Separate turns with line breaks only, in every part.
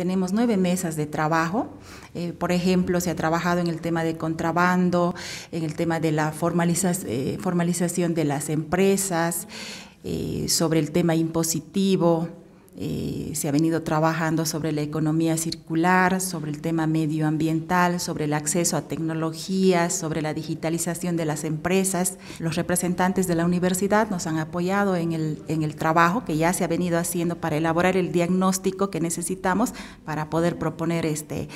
Tenemos nueve mesas de trabajo. Eh, por ejemplo, se ha trabajado en el tema de contrabando, en el tema de la eh, formalización de las empresas, eh, sobre el tema impositivo, eh, se ha venido trabajando sobre la economía circular, sobre el tema medioambiental, sobre el acceso a tecnologías, sobre la digitalización de las empresas. Los representantes de la universidad nos han apoyado en el, trabajo que ya se ha venido haciendo para elaborar el diagnóstico que necesitamos para poder proponer este,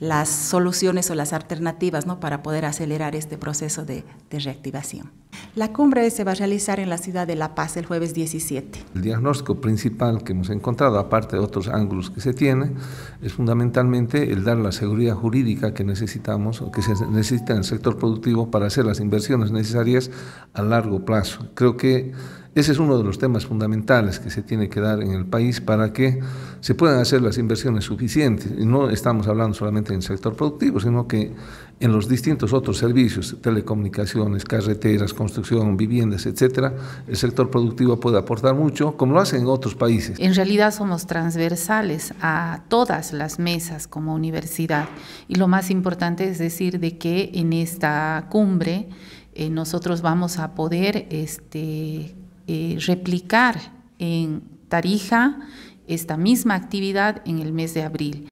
las soluciones o las alternativas ¿no? para poder acelerar este proceso de, reactivación. La cumbre se va a realizar en la ciudad de La Paz el jueves 17.
El diagnóstico principal que nos encontrado aparte de otros ángulos que se tiene, es fundamentalmente el dar la seguridad jurídica que necesitamos o que se necesita en el sector productivo para hacer las inversiones necesarias a largo plazo. Creo que ese es uno de los temas fundamentales que se tiene que dar en el país para que se puedan hacer las inversiones suficientes. Y no estamos hablando solamente en el sector productivo, sino que en los distintos otros servicios, telecomunicaciones, carreteras, construcción, viviendas, etcétera, el sector productivo puede aportar mucho, como lo hacen en otros países.
En realidad somos transversales a todas las mesas como universidad. Y lo más importante es decir de que en esta cumbre eh, nosotros vamos a poder este, eh, replicar en Tarija esta misma actividad en el mes
de abril.